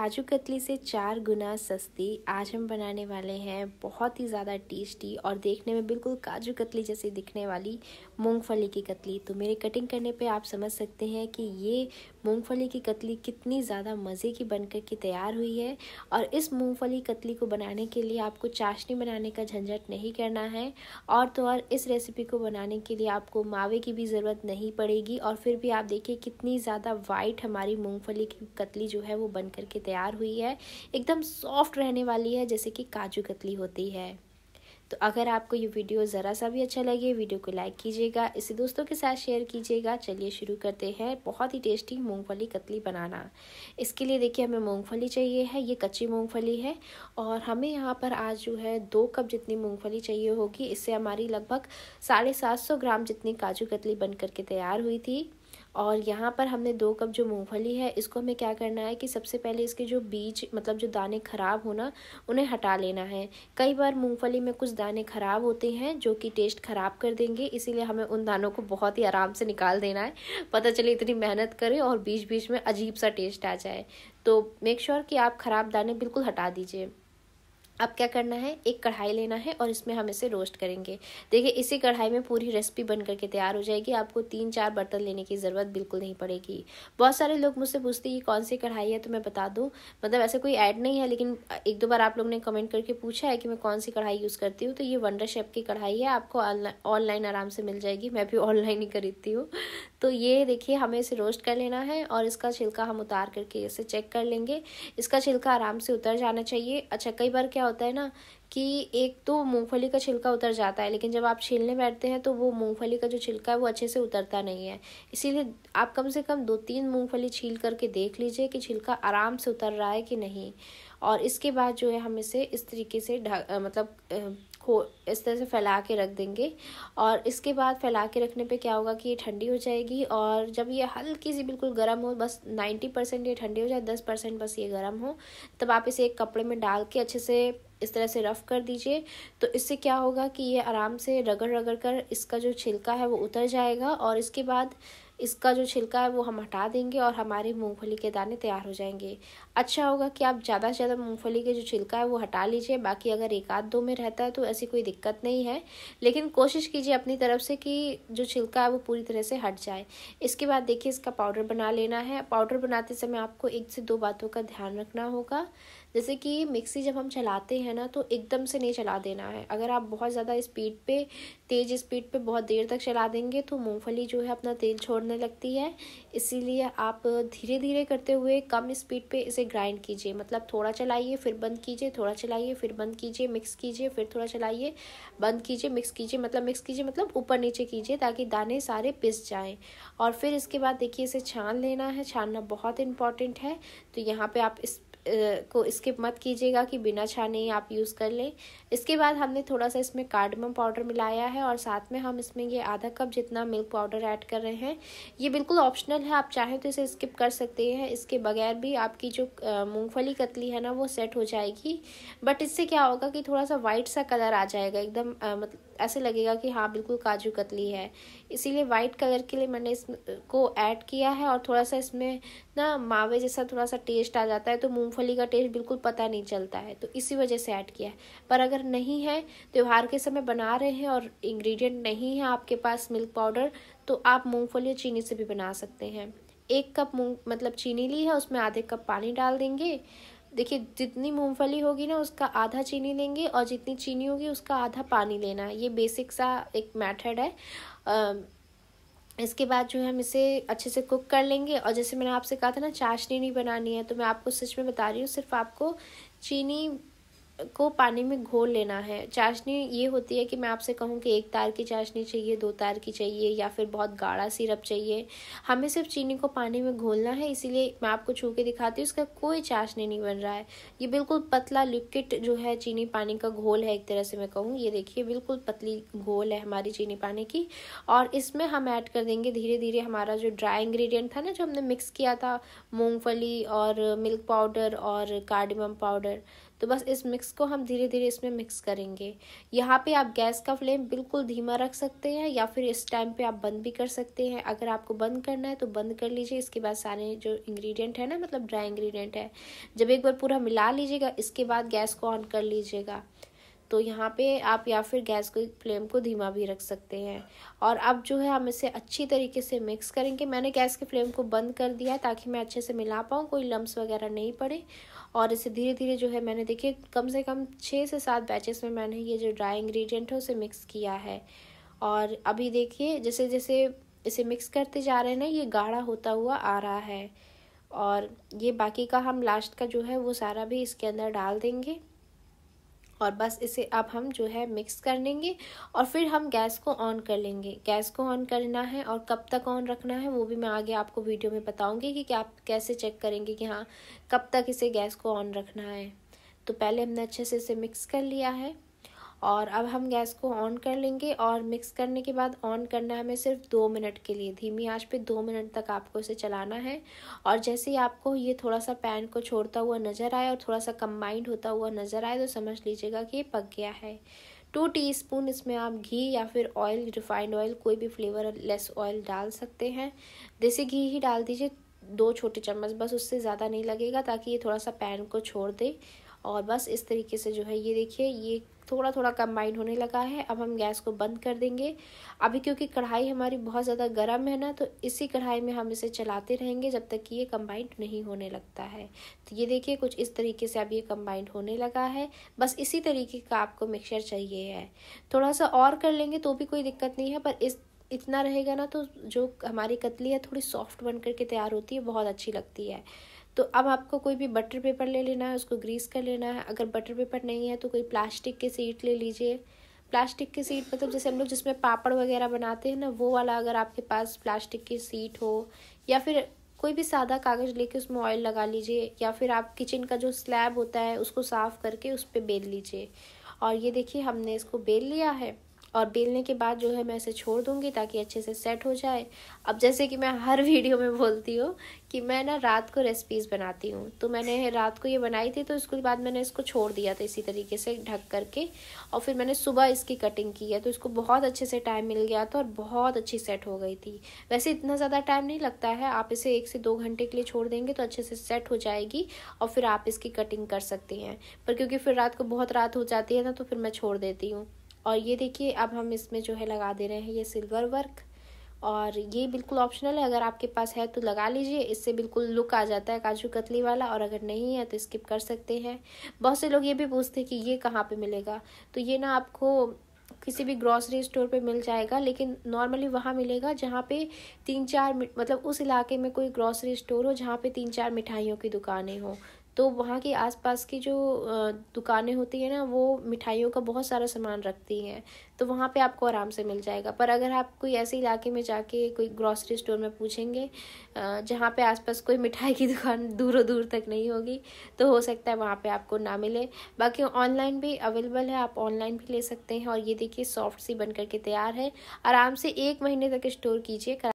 काजू कतली से चार गुना सस्ती आज हम बनाने वाले हैं बहुत ही ज़्यादा टेस्टी और देखने में बिल्कुल काजू कतली जैसी दिखने वाली मूंगफली की कतली तो मेरे कटिंग करने पे आप समझ सकते हैं कि ये मूंगफली की कतली कितनी ज़्यादा मज़े की बनकर के तैयार हुई है और इस मूंगफली कतली को बनाने के लिए आपको चाशनी बनाने का झंझट नहीं करना है और तो और इस रेसिपी को बनाने के लिए आपको मावे की भी ज़रूरत नहीं पड़ेगी और फिर भी आप देखिए कितनी ज़्यादा वाइट हमारी मूँगफली की कतली जो है वो बन के तैयार हुई है एकदम सॉफ्ट रहने वाली है जैसे कि काजू कतली होती है तो अगर आपको ये वीडियो ज़रा सा भी अच्छा लगे वीडियो को लाइक कीजिएगा इसे दोस्तों के साथ शेयर कीजिएगा चलिए शुरू करते हैं बहुत ही टेस्टी मूंगफली कतली बनाना इसके लिए देखिए हमें मूंगफली चाहिए है ये कच्ची मूंगफली है और हमें यहाँ पर आज जो है दो कप जितनी मूंगफली चाहिए होगी इससे हमारी लगभग साढ़े सात सौ ग्राम जितनी काजू कतली बन करके तैयार हुई थी और यहाँ पर हमने दो कप जो मूंगफली है इसको हमें क्या करना है कि सबसे पहले इसके जो बीज मतलब जो दाने ख़राब होना उन्हें हटा लेना है कई बार मूंगफली में कुछ दाने ख़राब होते हैं जो कि टेस्ट ख़राब कर देंगे इसीलिए हमें उन दानों को बहुत ही आराम से निकाल देना है पता चले इतनी मेहनत करें और बीच बीच में अजीब सा टेस्ट आ जाए तो मेक श्योर sure कि आप ख़राब दाने बिल्कुल हटा दीजिए अब क्या करना है एक कढ़ाई लेना है और इसमें हम इसे रोस्ट करेंगे देखिए इसी कढ़ाई में पूरी रेसिपी बन करके तैयार हो जाएगी आपको तीन चार बर्तन लेने की ज़रूरत बिल्कुल नहीं पड़ेगी बहुत सारे लोग मुझसे पूछते हैं कौन सी कढ़ाई है तो मैं बता दूँ मतलब ऐसे कोई ऐड नहीं है लेकिन एक दो बार आप लोग ने कमेंट करके पूछा है कि मैं कौन सी कढ़ाई यूज़ करती हूँ तो ये वंडर शेप की कढ़ाई है आपको ऑनलाइन आराम से मिल जाएगी मैं भी ऑनलाइन ही खरीदती हूँ तो ये देखिए हमें इसे रोस्ट कर लेना है और इसका छिलका हम उतार करके इसे चेक कर लेंगे इसका छिलका आराम से उतर जाना चाहिए अच्छा कई बार क्या होता है ना कि एक तो मूंगफली का छिलका उतर जाता है लेकिन जब आप छीलने बैठते हैं तो वो मूंगफली का जो छिलका है वो अच्छे से उतरता नहीं है इसीलिए आप कम से कम दो तीन मूंगफली छील करके देख लीजिए कि छिलका आराम से उतर रहा है कि नहीं और इसके बाद जो है हम इसे इस तरीके से मतलब हो इस तरह से फैला के रख देंगे और इसके बाद फैला के रखने पे क्या होगा कि ये ठंडी हो जाएगी और जब ये हल्की सी बिल्कुल गर्म हो बस नाइन्टी परसेंट ये ठंडी हो जाए दस परसेंट बस ये गर्म हो तब आप इसे एक कपड़े में डाल के अच्छे से इस तरह से रफ़ कर दीजिए तो इससे क्या होगा कि ये आराम से रगड़ रगड़ कर इसका जो छिलका है वो उतर जाएगा और इसके बाद इसका जो छिलका है वो हम हटा देंगे और हमारे मूंगफली के दाने तैयार हो जाएंगे अच्छा होगा कि आप ज़्यादा से ज़्यादा मूंगफली के जो छिलका है वो हटा लीजिए बाकी अगर एक आध दो में रहता है तो ऐसी कोई दिक्कत नहीं है लेकिन कोशिश कीजिए अपनी तरफ से कि जो छिलका है वो पूरी तरह से हट जाए इसके बाद देखिए इसका पाउडर बना लेना है पाउडर बनाते समय आपको एक से दो बातों का ध्यान रखना होगा जैसे कि मिक्सी जब हम चलाते हैं ना तो एकदम से नहीं चला देना है अगर आप बहुत ज़्यादा स्पीड पे तेज़ स्पीड पे बहुत देर तक चला देंगे तो मूंगफली जो है अपना तेल छोड़ने लगती है इसीलिए आप धीरे धीरे करते हुए कम स्पीड पे इसे ग्राइंड कीजिए मतलब थोड़ा चलाइए फिर बंद कीजिए थोड़ा चलाइए फिर बंद कीजिए मिक्स कीजिए फिर थोड़ा चलाइए बंद कीजिए मिक्स कीजिए मतलब मिक्स कीजिए मतलब ऊपर नीचे कीजिए ताकि दाने सारे पिस जाएँ और फिर इसके बाद देखिए इसे छान लेना है छानना बहुत इंपॉर्टेंट है तो यहाँ पर आप इस को स्किप मत कीजिएगा कि बिना छाने ही आप यूज़ कर लें इसके बाद हमने थोड़ा सा इसमें कार्डमम पाउडर मिलाया है और साथ में हम इसमें ये आधा कप जितना मिल्क पाउडर ऐड कर रहे हैं ये बिल्कुल ऑप्शनल है आप चाहें तो इसे स्किप कर सकते हैं इसके बगैर भी आपकी जो मूँगफली कतली है ना वो सेट हो जाएगी बट इससे क्या होगा कि थोड़ा सा वाइट सा कलर आ जाएगा एकदम मतलब ऐसे लगेगा कि हाँ बिल्कुल काजू कतली है इसीलिए वाइट कलर के लिए मैंने इस को ऐड किया है और थोड़ा सा इसमें ना मावे जैसा थोड़ा सा टेस्ट आ जाता है तो मूंगफली का टेस्ट बिल्कुल पता नहीं चलता है तो इसी वजह से ऐड किया है पर अगर नहीं है त्यौहार के समय बना रहे हैं और इंग्रेडिएंट नहीं है आपके पास मिल्क पाउडर तो आप मूँगफली और चीनी से भी बना सकते हैं एक कप मूँग मतलब चीनी ली है उसमें आधे कप पानी डाल देंगे देखिए जितनी मूंगफली होगी ना उसका आधा चीनी लेंगे और जितनी चीनी होगी उसका आधा पानी लेना है ये बेसिक सा एक मेथड है आ, इसके बाद जो है हम इसे अच्छे से कुक कर लेंगे और जैसे मैंने आपसे कहा था ना चाशनी नहीं बनानी है तो मैं आपको सच में बता रही हूँ सिर्फ आपको चीनी को पानी में घोल लेना है चाशनी ये होती है कि मैं आपसे कहूँ कि एक तार की चाशनी चाहिए दो तार की चाहिए या फिर बहुत गाढ़ा सिरप चाहिए हमें सिर्फ चीनी को पानी में घोलना है इसीलिए मैं आपको छू के दिखाती हूँ इसका कोई चाशनी नहीं बन रहा है ये बिल्कुल पतला लिक्विड जो है चीनी पानी का घोल है एक तरह से मैं कहूँ ये देखिए बिल्कुल पतली घोल है हमारी चीनी पानी की और इसमें हम ऐड कर देंगे धीरे धीरे हमारा जो ड्राई इंग्रेडिएंट था ना जो हमने मिक्स किया था मूँगफली और मिल्क पाउडर और कार्डिमम पाउडर तो बस इस मिक्स को हम धीरे धीरे इसमें मिक्स करेंगे यहाँ पे आप गैस का फ्लेम बिल्कुल धीमा रख सकते हैं या फिर इस टाइम पे आप बंद भी कर सकते हैं अगर आपको बंद करना है तो बंद कर लीजिए इसके बाद सारे जो इंग्रेडिएंट है ना मतलब ड्राई इंग्रेडिएंट है जब एक बार पूरा मिला लीजिएगा इसके बाद गैस को ऑन कर लीजिएगा तो यहाँ पे आप या फिर गैस को फ्लेम को धीमा भी रख सकते हैं और अब जो है हम इसे अच्छी तरीके से मिक्स करेंगे मैंने गैस के फ्लेम को बंद कर दिया है ताकि मैं अच्छे से मिला पाऊँ कोई लम्ब वगैरह नहीं पड़े और इसे धीरे धीरे जो है मैंने देखिए कम से कम छः से सात बैचेस में मैंने ये जो ड्राई इंग्रीडियंट है उसे मिक्स किया है और अभी देखिए जैसे जैसे इसे मिक्स करते जा रहे हैं ना ये गाढ़ा होता हुआ आ रहा है और ये बाकी का हम लास्ट का जो है वो सारा भी इसके अंदर डाल देंगे और बस इसे अब हम जो है मिक्स कर लेंगे और फिर हम गैस को ऑन कर लेंगे गैस को ऑन करना है और कब तक ऑन रखना है वो भी मैं आगे आपको वीडियो में बताऊँगी कि आप कैसे चेक करेंगे कि हाँ कब तक इसे गैस को ऑन रखना है तो पहले हमने अच्छे से इसे मिक्स कर लिया है और अब हम गैस को ऑन कर लेंगे और मिक्स करने के बाद ऑन करना है हमें सिर्फ दो मिनट के लिए धीमी आंच पे दो मिनट तक आपको इसे चलाना है और जैसे ही आपको ये थोड़ा सा पैन को छोड़ता हुआ नज़र आए और थोड़ा सा कम्बाइंड होता हुआ नज़र आए तो समझ लीजिएगा कि ये पक गया है टू टीस्पून इसमें आप घी या फिर ऑयल रिफाइंड ऑयल कोई भी फ्लेवर लेस ऑयल डाल सकते हैं देसी घी ही डाल दीजिए दो छोटे चम्मच बस उससे ज़्यादा नहीं लगेगा ताकि ये थोड़ा सा पैन को छोड़ दे और बस इस तरीके से जो है ये देखिए ये थोड़ा थोड़ा कम्बाइंड होने लगा है अब हम गैस को बंद कर देंगे अभी क्योंकि कढ़ाई हमारी बहुत ज़्यादा गर्म है ना तो इसी कढ़ाई में हम इसे चलाते रहेंगे जब तक कि ये कम्बाइंड नहीं होने लगता है तो ये देखिए कुछ इस तरीके से अब ये कम्बाइंड होने लगा है बस इसी तरीके का आपको मिक्सचर चाहिए है थोड़ा सा और कर लेंगे तो भी कोई दिक्कत नहीं है पर इस इतना रहेगा ना तो जो हमारी कतली है थोड़ी सॉफ्ट बन करके तैयार होती है बहुत अच्छी लगती है तो अब आपको कोई भी बटर पेपर ले लेना है उसको ग्रीस कर लेना है अगर बटर पेपर नहीं है तो कोई प्लास्टिक के सीट ले लीजिए प्लास्टिक की सीट मतलब जैसे हम लोग जिसमें पापड़ वगैरह बनाते हैं ना वो वाला अगर आपके पास प्लास्टिक की सीट हो या फिर कोई भी सादा कागज़ लेके उसमें ऑयल लगा लीजिए या फिर आप किचन का जो स्लैब होता है उसको साफ़ करके उस पर बेल लीजिए और ये देखिए हमने इसको बेल लिया है और बेलने के बाद जो है मैं इसे छोड़ दूँगी ताकि अच्छे से सेट हो जाए अब जैसे कि मैं हर वीडियो में बोलती हूँ कि मैं ना रात को रेसिपीज़ बनाती हूँ तो मैंने रात को ये बनाई थी तो उसके बाद मैंने इसको छोड़ दिया था इसी तरीके से ढक करके और फिर मैंने सुबह इसकी कटिंग की है तो इसको बहुत अच्छे से टाइम मिल गया था और बहुत अच्छी सेट हो गई थी वैसे इतना ज़्यादा टाइम नहीं लगता है आप इसे एक से दो घंटे के लिए छोड़ देंगे तो अच्छे से सेट हो जाएगी और फिर आप इसकी कटिंग कर सकती हैं पर क्योंकि फिर रात को बहुत रात हो जाती है ना तो फिर मैं छोड़ देती हूँ और ये देखिए अब हम इसमें जो है लगा दे रहे हैं ये सिल्वर वर्क और ये बिल्कुल ऑप्शनल है अगर आपके पास है तो लगा लीजिए इससे बिल्कुल लुक आ जाता है काजू कतली वाला और अगर नहीं है तो स्किप कर सकते हैं बहुत से लोग ये भी पूछते हैं कि ये कहाँ पे मिलेगा तो ये ना आपको किसी भी ग्रॉसरी स्टोर पे मिल जाएगा लेकिन नॉर्मली वहाँ मिलेगा जहाँ पे तीन चार मतलब उस इलाके में कोई ग्रॉसरी स्टोर हो जहाँ पे तीन चार मिठाइयों की दुकानें हों तो वहाँ के आसपास की जो दुकानें होती हैं ना वो मिठाइयों का बहुत सारा सामान रखती हैं तो वहाँ पे आपको आराम से मिल जाएगा पर अगर आप कोई ऐसे इलाके में जाके कोई ग्रॉसरी स्टोर में पूछेंगे जहाँ पे आसपास कोई मिठाई की दुकान दूरों दूर तक नहीं होगी तो हो सकता है वहाँ पे आपको ना मिले बाकी ऑनलाइन भी अवेलेबल है आप ऑनलाइन भी ले सकते हैं और ये देखिए सॉफ्ट सी बन करके तैयार है आराम से एक महीने तक स्टोर कीजिए